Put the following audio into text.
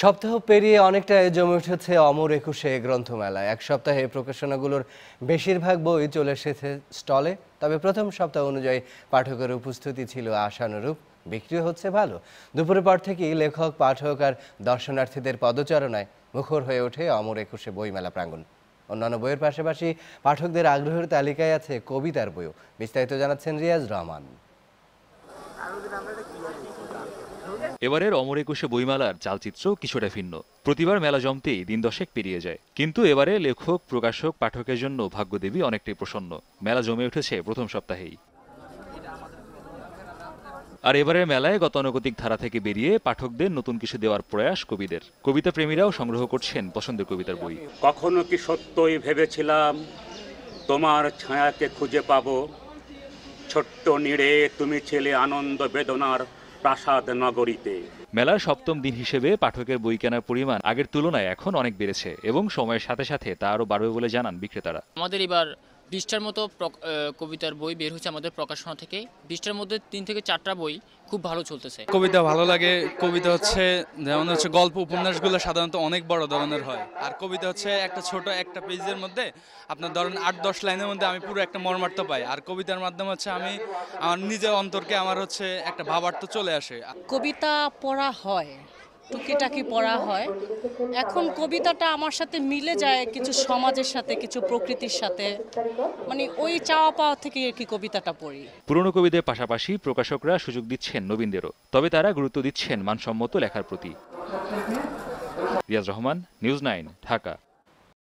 সপ্তাহ পেরিয়ে অনেকটা জমে উঠেছে অমর একুশে গ্রন্থমেলায় এক সপ্তাহে প্রকাশনাগুলোর বেশিরভাগ বই চলে এসেছে স্টলে তবে প্রথম সপ্তাহ অনুযায়ী পাঠকের উপস্থিতি ছিল আশানুরূপ বিক্রি হচ্ছে ভালো দুপুরের পর থেকেই লেখক পাঠক আর দর্শনার্থীদের পদচারণায় মুখর হয়ে ওঠে অমর একুশে বইমেলা প্রাঙ্গণ অন্যান্য বইয়ের পাশাপাশি পাঠকদের আগ্রহের তালিকায় আছে কবিতার বইও বিস্তারিত জানাচ্ছেন রিয়াজ রহমান এবারের অমর একুশে বইমেলার চালচিত্র কিছুটা ভিন্ন প্রতিবার মেলা জমতেই দিন দশেক পেরিয়ে যায় কিন্তু এবারে লেখক প্রকাশক পাঠকের জন্য ভাগ্যদেবী অনেকটাই প্রসন্ন মেলা জমে উঠেছে প্রথম সপ্তাহেই আর এবারের মেলায় গতানুগতিক ধারা থেকে বেরিয়ে পাঠকদের নতুন কিছু দেওয়ার প্রয়াস কবিদের কবিতা প্রেমীরাও সংগ্রহ করছেন পছন্দের কবিতার বই কখনো কি সত্যই ভেবেছিলাম তোমার ছায়াকে খুঁজে পাবো ছোট্ট নিড়ে তুমি ছেলে আনন্দ বেদনার প্রাসাদ নগরীতে মেলার সপ্তম দিন হিসেবে পাঠকের বই কেনার পরিমাণ আগের তুলনায় এখন অনেক বেড়েছে এবং সময়ের সাথে সাথে তা আরও বাড়বে বলে জানান বিক্রেতারা আমাদের এবার বিশটার মতো কবিতার বই বের হচ্ছে আমাদের প্রকাশনা থেকে বিশটার মধ্যে তিন থেকে চারটা বই খুব ভালো চলতেছে কবিতা ভালো লাগে কবিতা হচ্ছে যেমন হচ্ছে গল্প উপন্যাসগুলো সাধারণত অনেক বড় ধরনের হয় আর কবিতা হচ্ছে একটা ছোট একটা পেজের মধ্যে আপনার ধরেন আট দশ লাইনের মধ্যে আমি পুরো একটা মর্মার্থ পাই আর কবিতার মাধ্যমে হচ্ছে আমি আমার নিজের অন্তরকে আমার হচ্ছে একটা ভাবার্থ চলে আসে কবিতা পড়া হয় টুকিটাকি পড়া হয় এখন কবিতাটা আমার সাথে মিলে যায় কিছু সমাজের সাথে কিছু প্রকৃতির সাথে মানে ওই চাওয়া পাওয়া থেকে আর কি কবিতাটা পড়ি পুরনো কবিদের পাশাপাশি প্রকাশকরা সুযোগ দিচ্ছেন নবীনদেরও তবে তারা গুরুত্ব দিচ্ছেন মানসম্মত লেখার প্রতি রিয়াজ রহমান নিউজ নাইন ঢাকা